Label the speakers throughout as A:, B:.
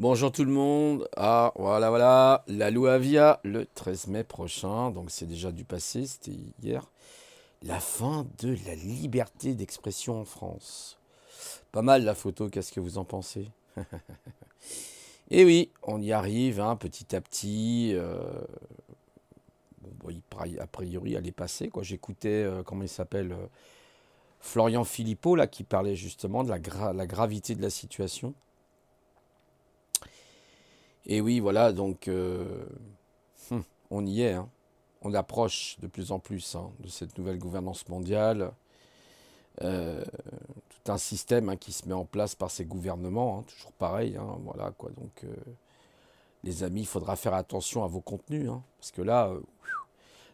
A: Bonjour tout le monde. Ah, voilà, voilà. La Louavia, le 13 mai prochain. Donc, c'est déjà du passé, c'était hier. La fin de la liberté d'expression en France. Pas mal la photo, qu'est-ce que vous en pensez Et eh oui, on y arrive hein, petit à petit. Euh, a priori, elle est passée. Quoi. J'écoutais, euh, comment il s'appelle euh, Florian Philippot, là, qui parlait justement de la gravité de la situation. Et oui, voilà, donc euh, hum, on y est. Hein. On approche de plus en plus hein, de cette nouvelle gouvernance mondiale. Euh, tout un système hein, qui se met en place par ces gouvernements, toujours pareil. voilà quoi. Donc, euh, les amis, il faudra faire attention à vos contenus, parce que là,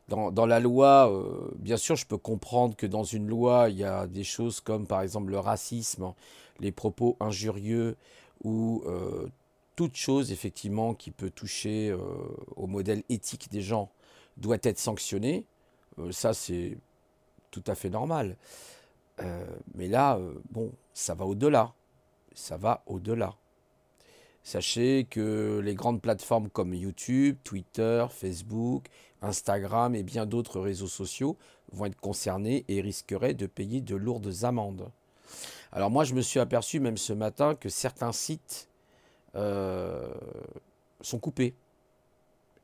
A: dans, la loi, bien sûr, je peux comprendre que dans une loi, il y a des choses comme par exemple le racisme, les propos injurieux ou toute chose effectivement qui peut toucher euh, au modèle éthique des gens doit être sanctionnée. Euh, ça, c'est tout à fait normal. Euh, mais là, bon, ça va au-delà. Ça va au-delà. Sachez que les grandes plateformes comme YouTube, Twitter, Facebook, Instagram et bien d'autres réseaux sociaux vont être concernés et risqueraient de payer de lourdes amendes. Alors moi, je me suis aperçu même ce matin que certains sites euh, sont coupés.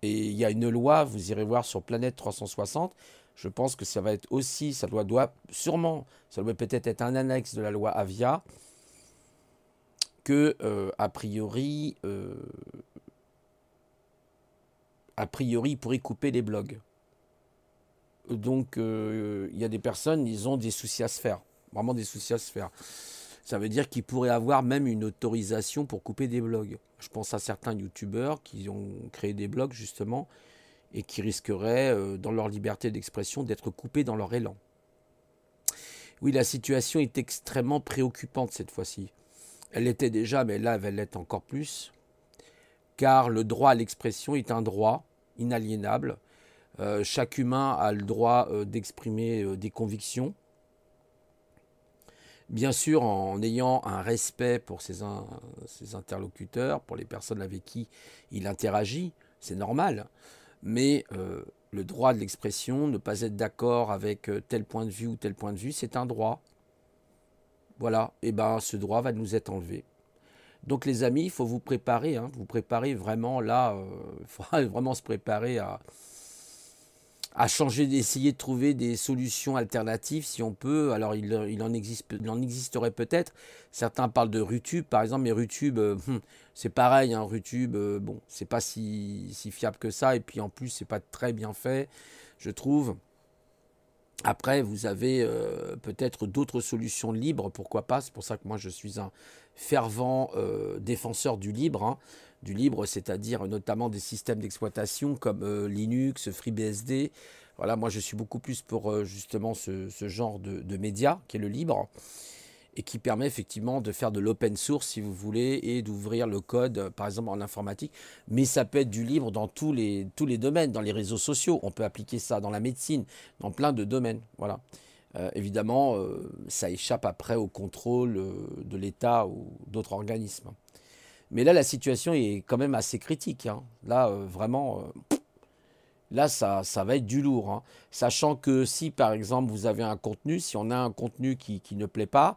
A: Et il y a une loi, vous irez voir sur Planète 360, je pense que ça va être aussi, ça doit, doit sûrement, ça doit peut-être être un annexe de la loi Avia, que, euh, a priori, euh, a priori, ils pourraient couper les blogs. Donc, il y a des personnes, ils ont des soucis à se faire, vraiment des soucis à se faire. Ça veut dire qu'ils pourraient avoir même une autorisation pour couper des blogs. Je pense à certains youtubeurs qui ont créé des blogs justement et qui risqueraient, euh, dans leur liberté d'expression, d'être coupés dans leur élan. Oui, la situation est extrêmement préoccupante cette fois-ci. Elle l'était déjà, mais là, elle l'est encore plus, car le droit à l'expression est un droit inaliénable. Euh, chaque humain a le droit euh, d'exprimer des convictions, bien sûr en ayant un respect pour ses, interlocuteurs, pour les personnes avec qui il interagit, c'est normal, mais euh, le droit de l'expression, ne pas être d'accord avec euh, tel point de vue ou tel point de vue, c'est un droit. Voilà, et eh ben ce droit va nous être enlevé. Donc les amis, il faut vous préparer, hein. vous préparer vraiment là, euh, il faut vraiment se préparer à, à changer, d'essayer de trouver des solutions alternatives si on peut. Alors il, en, existe, il en existerait peut-être. Certains parlent de Rutube par exemple, mais Rutube, euh, hmm, c'est pareil. Hein, Rutube, euh, bon, c'est pas si, si, fiable que ça. Et puis en plus, c'est pas très bien fait, je trouve. Après, vous avez euh, peut-être d'autres solutions libres, pourquoi pas. C'est pour ça que moi, je suis un fervent défenseur du libre. Hein du libre, c'est-à-dire notamment des systèmes d'exploitation comme euh, Linux, FreeBSD. Voilà, moi je suis beaucoup plus pour euh, justement ce, genre de, médias média qui est le libre et qui permet effectivement de faire de l'open source si vous voulez et d'ouvrir le code euh, par exemple en informatique mais ça peut être du libre dans tous les, tous les domaines dans les réseaux sociaux on peut appliquer ça dans la médecine dans plein de domaines voilà évidemment ça échappe après au contrôle de l'État ou d'autres organismes mais là, la situation est quand même assez critique. Hein. Là, euh, vraiment, euh, là, ça, va être du lourd. Hein. Sachant que si, par exemple, vous avez un contenu, si on a un contenu qui, ne plaît pas,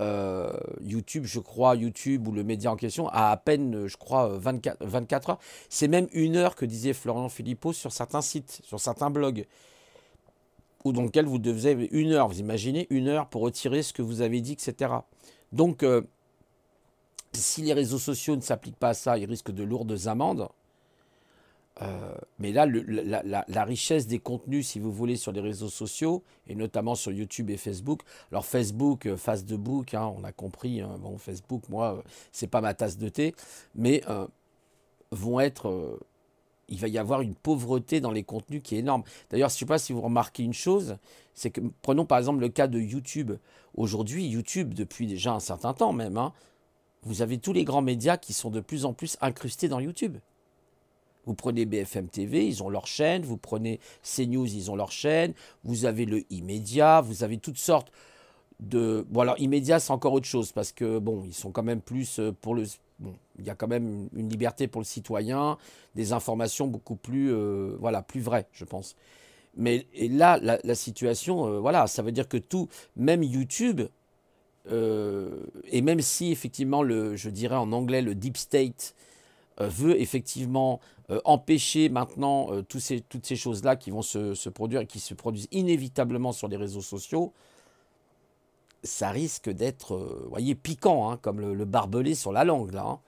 A: euh, YouTube, je crois, YouTube ou le média en question, a à peine, je crois, 24, 24 heures. C'est même une heure que disait Florian Philippot sur certains sites, sur certains blogs, ou dans lequel vous devez une heure, vous imaginez, une heure pour retirer ce que vous avez dit, etc. Donc, si les réseaux sociaux ne s'appliquent pas à ça, ils risquent de lourdes amendes. Euh, mais là, la, richesse des contenus, si vous voulez, sur les réseaux sociaux, et notamment sur YouTube et Facebook. Alors Facebook, euh, face de book, hein, on a compris. Hein, bon, Facebook, moi, euh, c'est pas ma tasse de thé, mais vont être, il va y avoir une pauvreté dans les contenus qui est énorme. D'ailleurs, je ne sais pas si vous remarquez une chose, c'est que prenons par exemple le cas de YouTube. Aujourd'hui, YouTube, depuis déjà un certain temps même, hein, vous avez tous les grands médias qui sont de plus en plus incrustés dans YouTube. Vous prenez BFM TV, ils ont leur chaîne, vous prenez CNews, ils ont leur chaîne, vous avez le immédiat, vous avez toutes sortes de... Bon alors immédiat c'est encore autre chose parce que bon, ils sont quand même plus euh, pour le... Bon, il y a quand même une liberté pour le citoyen, des informations beaucoup plus, euh, voilà, plus vraies, je pense. Mais là, la, situation, euh, voilà, ça veut dire que tout, même YouTube, euh, et même si effectivement, le, je dirais en anglais, le deep state euh, veut effectivement euh, empêcher maintenant ces, toutes ces choses-là qui vont se, se, produire et qui se produisent inévitablement sur les réseaux sociaux, ça risque d'être, voyez, piquant, hein, comme le, barbelé sur la langue là. Hein.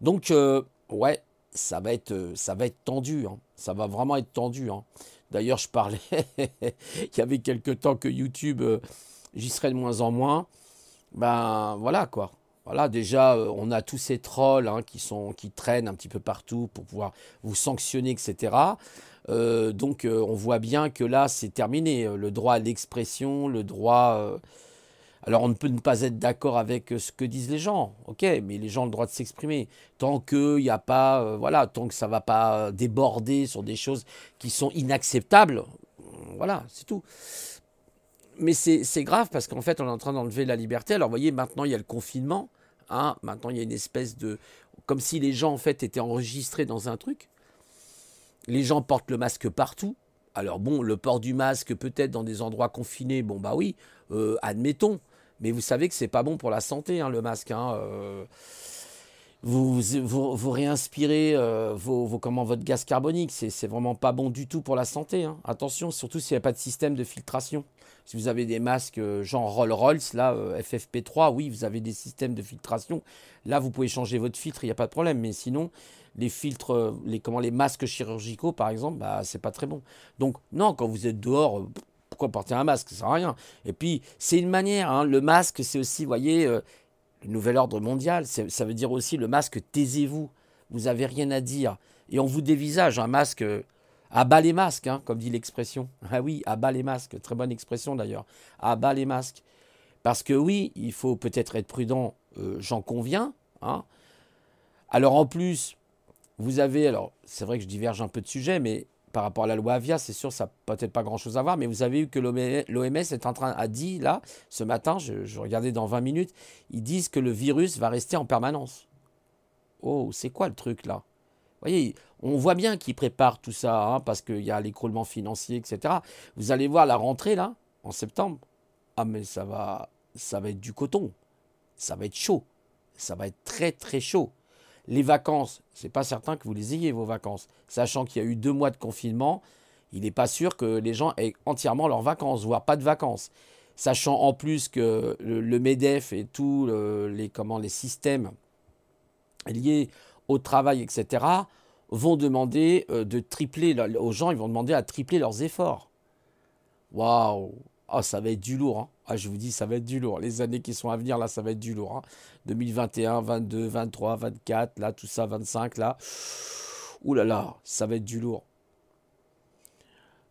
A: Donc, ouais, ça va être, ça va être tendu. Hein. Ça va vraiment être tendu. D'ailleurs, je parlais, il y avait quelque temps que YouTube, j'y serais de moins en moins ben voilà quoi. Voilà, déjà, euh, on a tous ces trolls hein, qui, sont, qui traînent un petit peu partout pour pouvoir vous sanctionner, etc. Euh, donc, euh, on voit bien que là, c'est terminé. Le droit à l'expression, le droit... Alors, on ne peut ne pas être d'accord avec ce que disent les gens, ok, mais les gens ont le droit de s'exprimer. Tant il y a pas... voilà, tant que ça ne va pas déborder sur des choses qui sont inacceptables, voilà, c'est tout mais c'est grave parce qu'en fait, on est en train d'enlever la liberté. Alors, vous voyez, maintenant, il y a le confinement. Hein. maintenant, il y a une espèce de. Comme si les gens, en fait, étaient enregistrés dans un truc. Les gens portent le masque partout. Alors, bon, le port du masque, peut-être dans des endroits confinés, bon, bah oui, euh, admettons. Mais vous savez que c'est pas bon pour la santé, hein, le masque. Hein, euh vous, vous, vous réinspirez euh, vos, comment, votre gaz carbonique. C'est vraiment pas bon du tout pour la santé. Hein. Attention, surtout s'il n'y a pas de système de filtration. Si vous avez des masques euh, genre Rolls-Rolls, là, euh, FFP3, oui, vous avez des systèmes de filtration. Là, vous pouvez changer votre filtre, il n'y a pas de problème. Mais sinon, les filtres, les, comment, les masques chirurgicaux, par exemple, bah, c'est pas très bon. Donc, non, quand vous êtes dehors pourquoi porter un masque Ça sert à rien. Et puis, c'est une manière. Hein. Le masque, c'est aussi, vous voyez, le nouvel ordre mondial, ça veut dire aussi le masque taisez-vous, vous n'avez rien à dire. Et on vous dévisage un masque euh, à les masques, hein, comme dit l'expression. Ah oui, à les masques, très bonne expression d'ailleurs, à les masques. Parce que oui, il faut peut-être être prudent, euh, j'en conviens. Hein. Alors en plus, vous avez, alors c'est vrai que je diverge un peu de sujet, mais par rapport à la loi Avia, c'est sûr, ça n'a peut-être pas grand-chose à voir, mais vous avez vu que l'OMS est en train, a dit là, ce matin, je, regardais dans 20 minutes, ils disent que le virus va rester en permanence. Oh, c'est quoi le truc là Vous voyez, on voit bien qu'ils préparent tout ça, hein, parce qu'il y a l'écroulement financier, etc. Vous allez voir la rentrée là, en septembre. Ah mais ça va, ça va être du coton, ça va être chaud, ça va être très très chaud. Les vacances, c'est pas certain que vous les ayez, vos vacances. Sachant qu'il y a eu deux mois de confinement, il n'est pas sûr que les gens aient entièrement leurs vacances, voire pas de vacances. Sachant en plus que le, MEDEF et tous les, les systèmes liés au travail, etc., vont demander euh, de tripler, aux gens, ils vont demander à tripler leurs efforts. Waouh, ah, ça va être du lourd. Hein. Ah, je vous dis, ça va être du lourd. Les années qui sont à venir, là, ça va être du lourd. 2021, 22, 23, 24, là, tout ça, 25, là. Ouh là là, ça va être du lourd.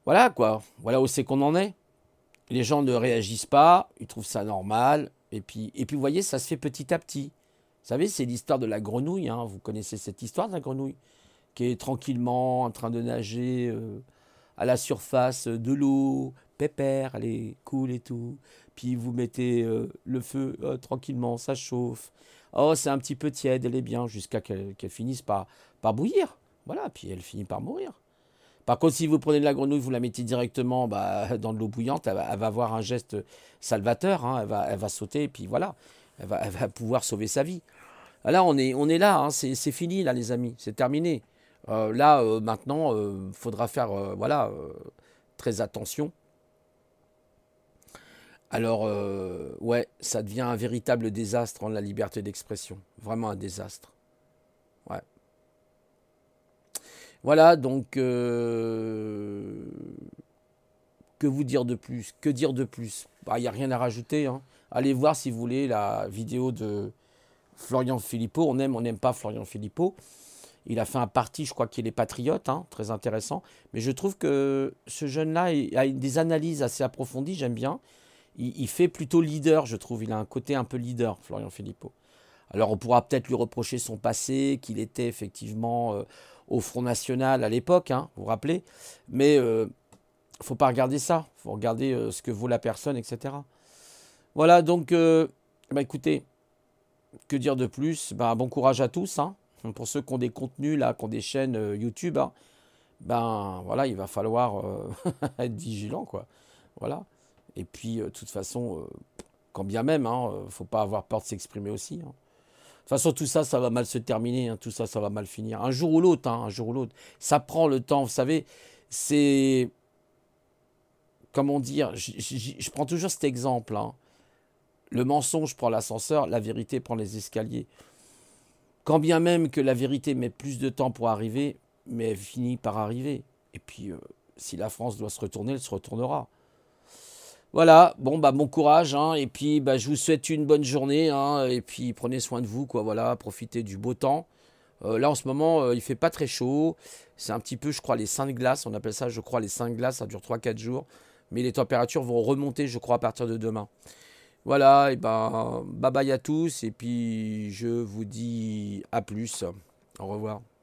A: Voilà, quoi. Voilà où c'est qu'on en est. Les gens ne réagissent pas, ils trouvent ça normal. Et puis, et puis vous voyez, ça se fait petit à petit. Vous savez, c'est l'histoire de la grenouille. Hein. Vous connaissez cette histoire de la grenouille qui est tranquillement en train de nager euh, à la surface euh, de l'eau, pépère, elle est cool et tout. Puis vous mettez euh, le feu euh, tranquillement, ça chauffe. Oh, c'est un petit peu tiède, elle est bien, jusqu'à qu'elle finisse par, bouillir. Voilà, puis elle finit par mourir. Par contre, si vous prenez de la grenouille, vous la mettez directement bah, dans de l'eau bouillante, elle va, avoir un geste salvateur, hein. elle, va, sauter, et puis voilà, elle va, pouvoir sauver sa vie. Là, on est, là, hein. c'est fini, là, les amis, c'est terminé. Euh, là, maintenant, il faudra faire voilà, très attention alors, euh, ouais, ça devient un véritable désastre en hein, la liberté d'expression. Vraiment un désastre. Ouais. Voilà, donc... Euh, que vous dire de plus Que dire de plus Il bah, n'y a rien à rajouter. Hein. Allez voir, si vous voulez, la vidéo de Florian Philippot. On aime, on n'aime pas Florian Philippot. Il a fait un parti, je crois qu'il est patriote, hein, très intéressant. Mais je trouve que ce jeune-là a des analyses assez approfondies, j'aime bien il, fait plutôt leader, je trouve. Il a un côté un peu leader, Florian Philippot. Alors on pourra peut-être lui reprocher son passé, qu'il était effectivement euh, au Front National à l'époque, hein, vous vous rappelez. Mais ne euh, faut pas regarder ça. Il faut regarder euh, ce que vaut la personne, etc. Voilà, donc, bah, écoutez, que dire de plus bah, Bon courage à tous. Hein. Pour ceux qui ont des contenus, là, qui ont des chaînes YouTube, hein, ben voilà, il va falloir être vigilant, quoi. Voilà. Et puis, euh, de toute façon, euh, quand bien même, hein, euh, faut pas avoir peur de s'exprimer aussi. Hein. De toute façon, tout ça, ça va mal se terminer. Hein. Tout ça, ça va mal finir. Un jour ou l'autre, hein, un jour ou l'autre. Ça prend le temps. Vous savez, c'est. Comment dire Je prends toujours cet exemple. Le mensonge prend l'ascenseur, la vérité prend les escaliers. Quand bien même que la vérité met plus de temps pour arriver, mais elle finit par arriver. Et puis, si la France doit se retourner, elle se retournera. Voilà, bon bah bon courage hein, et puis bah, je vous souhaite une bonne journée hein, et puis prenez soin de vous quoi voilà, profitez du beau temps. Euh, là en ce moment il euh, il fait pas très chaud, c'est un petit peu je crois les 5 glaces, on appelle ça je crois les cinq glaces, ça dure 3-4 jours, mais les températures vont remonter je crois à partir de demain. Voilà, et ben bye bye à tous et puis je vous dis à plus, au revoir.